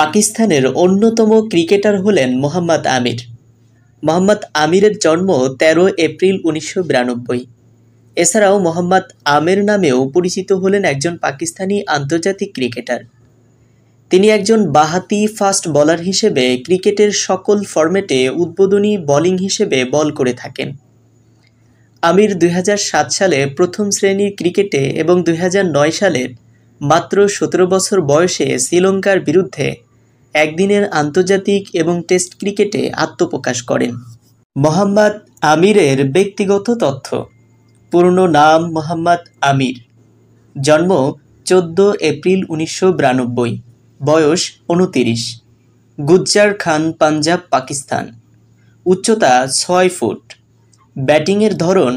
পাকিস্তানের অন্যতম ক্রিকেটার হলেন মোহাম্মদ আমির মোহাম্মদ আমিরের জন্ম ১৩ এপ্রিল উনিশশো এছাড়াও মোহাম্মদ আমির নামেও পরিচিত হলেন একজন পাকিস্তানি আন্তর্জাতিক ক্রিকেটার তিনি একজন বাহাতি ফাস্ট বলার হিসেবে ক্রিকেটের সকল ফর্মেটে উদ্বোধনী বোলিং হিসেবে বল করে থাকেন আমির দুই সালে প্রথম শ্রেণীর ক্রিকেটে এবং দুই সালের মাত্র সতেরো বছর বয়সে শ্রীলঙ্কার বিরুদ্ধে একদিনের আন্তর্জাতিক এবং টেস্ট ক্রিকেটে আত্মপ্রকাশ করেন মোহাম্মদ আমিরের ব্যক্তিগত তথ্য পূর্ণ নাম মোহাম্মদ আমির জন্ম চোদ্দ এপ্রিল উনিশশো বিরানব্বই বয়স উনতিরিশ গুজ্জার খান পাঞ্জাব পাকিস্তান উচ্চতা ছয় ফুট ব্যাটিংয়ের ধরন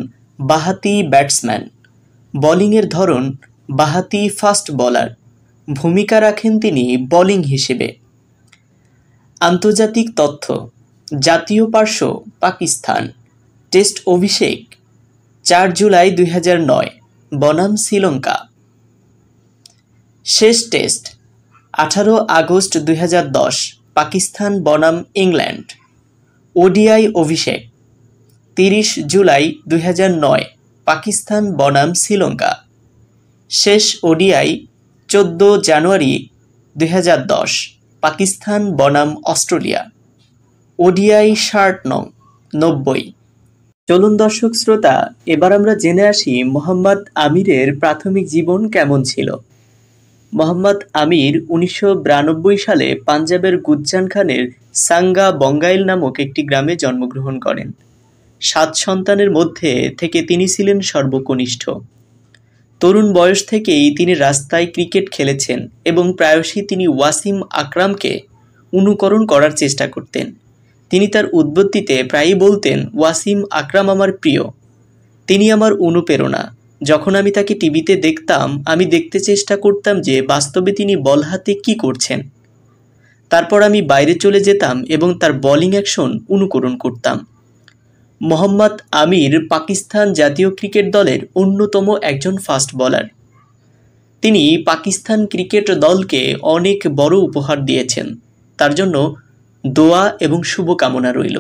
বাহাতি ব্যাটসম্যান বলিংয়ের ধরন বাহাতি ফাস্ট বলার ভূমিকা রাখেন তিনি বোলিং হিসেবে আন্তর্জাতিক তথ্য জাতীয় পার্শ্ব পাকিস্তান টেস্ট অভিষেক চার জুলাই দুই নয় বনাম শ্রীলঙ্কা শেষ টেস্ট আঠারো আগস্ট দুই পাকিস্তান বনাম ইংল্যান্ড ওডিআই অভিষেক তিরিশ জুলাই দুই পাকিস্তান বনাম শ্রীলঙ্কা শেষ ওডিআই চোদ্দ জানুয়ারি দুই পাকিস্তান বনাম অস্ট্রেলিয়া ওডিআই ষাট নং নব্বই চলুন দর্শক শ্রোতা এবার আমরা জেনে আসি মোহাম্মদ আমিরের প্রাথমিক জীবন কেমন ছিল মোহাম্মদ আমির উনিশশো সালে পাঞ্জাবের গুজ্জান খানের সাঙ্গা বঙ্গাইল নামক একটি গ্রামে জন্মগ্রহণ করেন সাত সন্তানের মধ্যে থেকে তিনি ছিলেন সর্বকনিষ্ঠ তরুণ বয়স থেকেই তিনি রাস্তায় ক্রিকেট খেলেছেন এবং প্রায়শই তিনি ওয়াসিম আকরামকে অনুকরণ করার চেষ্টা করতেন তিনি তার উদ্বত্তিতে প্রায়ই বলতেন ওয়াসিম আকরাম আমার প্রিয় তিনি আমার অনুপ্রেরণা যখন আমি তাকে টিভিতে দেখতাম আমি দেখতে চেষ্টা করতাম যে বাস্তবে তিনি বল হাতে কী করছেন তারপর আমি বাইরে চলে যেতাম এবং তার বলিং অ্যাকশন অনুকরণ করতাম মোহাম্মদ আমির পাকিস্তান জাতীয় ক্রিকেট দলের অন্যতম একজন ফাস্ট বলার তিনি পাকিস্তান ক্রিকেট দলকে অনেক বড় উপহার দিয়েছেন তার জন্য দোয়া এবং শুভকামনা রইল